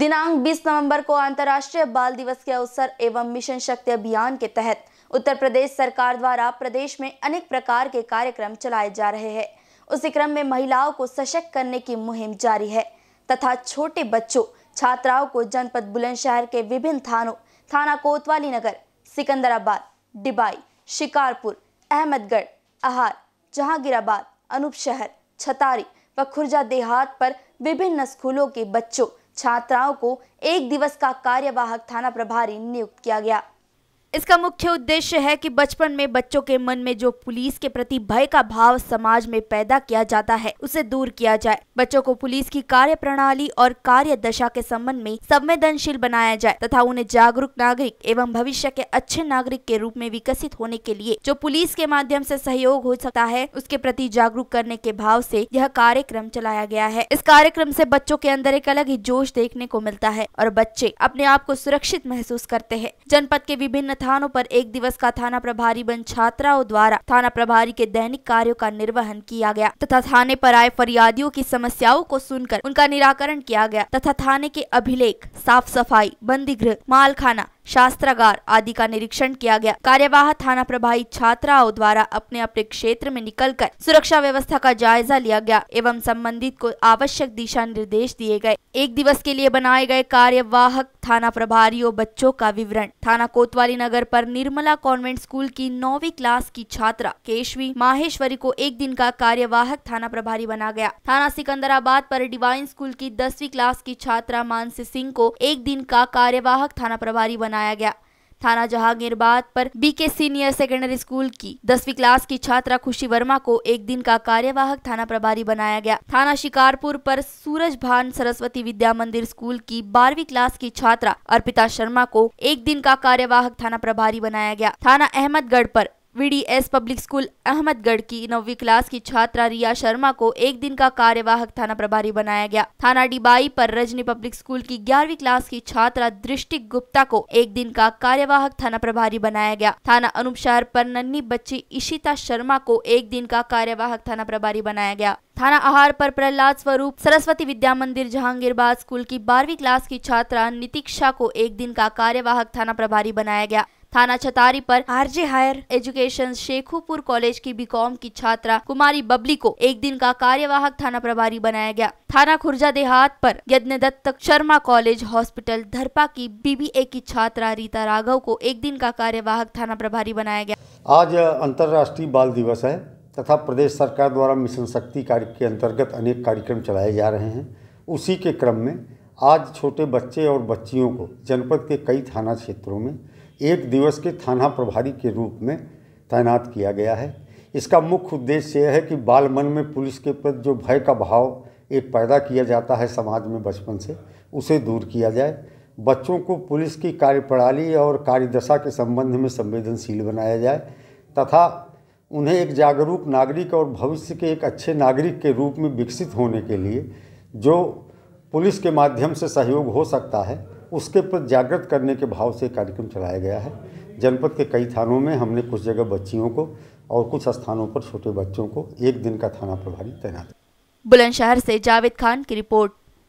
दिनांक 20 नवंबर को अंतर्राष्ट्रीय बाल दिवस के अवसर एवं मिशन शक्ति अभियान के तहत उत्तर प्रदेश सरकार द्वारा प्रदेश में अनेक प्रकार के कार्यक्रम चलाए जा रहे हैं उसी क्रम में महिलाओं को सशक्त करने की मुहिम जारी है तथा छोटे बच्चों छात्राओं को जनपद बुलंदशहर के विभिन्न थानों थाना कोतवाली नगर सिकंदराबाद डिबाई शिकारपुर अहमदगढ़ अहार जहांगीराबाद अनूपशहर छतारी व खुर्जा देहात पर विभिन्न स्कूलों के बच्चों छात्राओं को एक दिवस का कार्यवाहक थाना प्रभारी नियुक्त किया गया इसका मुख्य उद्देश्य है कि बचपन में बच्चों के मन में जो पुलिस के प्रति भय का भाव समाज में पैदा किया जाता है उसे दूर किया जाए बच्चों को पुलिस की कार्य प्रणाली और कार्य दशा के संबंध में संवेदनशील बनाया जाए तथा उन्हें जागरूक नागरिक एवं भविष्य के अच्छे नागरिक के रूप में विकसित होने के लिए जो पुलिस के माध्यम ऐसी सहयोग हो सकता है उसके प्रति जागरूक करने के भाव ऐसी यह कार्यक्रम चलाया गया है इस कार्यक्रम ऐसी बच्चों के अंदर एक अलग ही जोश देखने को मिलता है और बच्चे अपने आप को सुरक्षित महसूस करते हैं जनपद के विभिन्न थानों पर एक दिवस का थाना प्रभारी बन छात्राओं द्वारा थाना प्रभारी के दैनिक कार्यों का निर्वहन किया गया तथा थाने पर आए फरियादियों की समस्याओं को सुनकर उनका निराकरण किया गया तथा थाने के अभिलेख साफ सफाई बंदी माल मालखाना शास्त्रागार आदि का निरीक्षण किया गया कार्यवाह थाना प्रभारी छात्राओं द्वारा अपने अपने क्षेत्र में निकलकर सुरक्षा व्यवस्था का जायजा लिया गया एवं संबंधित को आवश्यक दिशा निर्देश दिए गए एक दिवस के लिए बनाए गए कार्यवाहक थाना प्रभारियों बच्चों का विवरण थाना कोतवाली नगर नगर पर निर्मला कॉन्वेंट स्कूल की नौवीं क्लास की छात्रा केशवी माहेश्वरी को एक दिन का कार्यवाहक थाना प्रभारी बना गया थाना सिकंदराबाद पर डिवाइन स्कूल की दसवीं क्लास की छात्रा मानसी सिंह को एक दिन का कार्यवाहक थाना प्रभारी बनाया गया थाना जहांगीरबाद पर बीके सीनियर सेकेंडरी स्कूल की दसवीं क्लास की छात्रा खुशी वर्मा को एक दिन का कार्यवाहक थाना प्रभारी बनाया गया थाना शिकारपुर पर सूरज भान सरस्वती विद्या मंदिर स्कूल की बारहवीं क्लास की छात्रा अर्पिता शर्मा को एक दिन का कार्यवाहक थाना प्रभारी बनाया गया थाना अहमदगढ़ आरोप वीडीएस पब्लिक स्कूल अहमदगढ़ की नौवीं क्लास की छात्रा रिया शर्मा को एक दिन का कार्यवाहक थाना प्रभारी बनाया गया थाना डिबाई पर रजनी पब्लिक स्कूल की ग्यारहवीं क्लास की छात्रा दृष्टि गुप्ता को एक दिन का कार्यवाहक थाना प्रभारी बनाया गया थाना अनूप शहर पर नन्नी बच्ची इशिता शर्मा को एक दिन का कार्यवाहक थाना प्रभारी बनाया गया थाना आहार पर प्रहलाद स्वरूप सरस्वती विद्या मंदिर जहांगीरबाद स्कूल की बारहवीं क्लास की छात्रा नितिक्षा को एक दिन का कार्यवाहक थाना प्रभारी बनाया गया थाना छतारी पर RJ higher education Shekhupur college की बीकॉम की छात्रा कुमारी बबली को एक दिन का कार्यवाहक थाना प्रभारी बनाया गया थाना खुर्जा देहात पर यज्ञ दत्तक शर्मा कॉलेज हॉस्पिटल धरपा की बीबीए की छात्रा रीता राघव को एक दिन का कार्यवाहक थाना प्रभारी बनाया गया आज अंतर्राष्ट्रीय बाल दिवस है तथा प्रदेश सरकार द्वारा मिशन शक्ति कार्य के अंतर्गत अनेक कार्यक्रम चलाए जा रहे हैं उसी के क्रम में आज छोटे बच्चे और बच्चियों को जनपद के कई थाना क्षेत्रों में एक दिवस के थाना प्रभारी के रूप में तैनात किया गया है इसका मुख्य उद्देश्य यह है कि बाल मन में पुलिस के प्रति जो भय का भाव एक पैदा किया जाता है समाज में बचपन से उसे दूर किया जाए बच्चों को पुलिस की कार्यप्रणाली और कार्यदशा के संबंध में संवेदनशील बनाया जाए तथा उन्हें एक जागरूक नागरिक और भविष्य के एक अच्छे नागरिक के रूप में विकसित होने के लिए जो पुलिस के माध्यम से सहयोग हो सकता है उसके प्रति जागृत करने के भाव से कार्यक्रम चलाया गया है जनपद के कई थानों में हमने कुछ जगह बच्चियों को और कुछ स्थानों पर छोटे बच्चों को एक दिन का थाना प्रभारी तैनात बुलंदशहर से जावेद खान की रिपोर्ट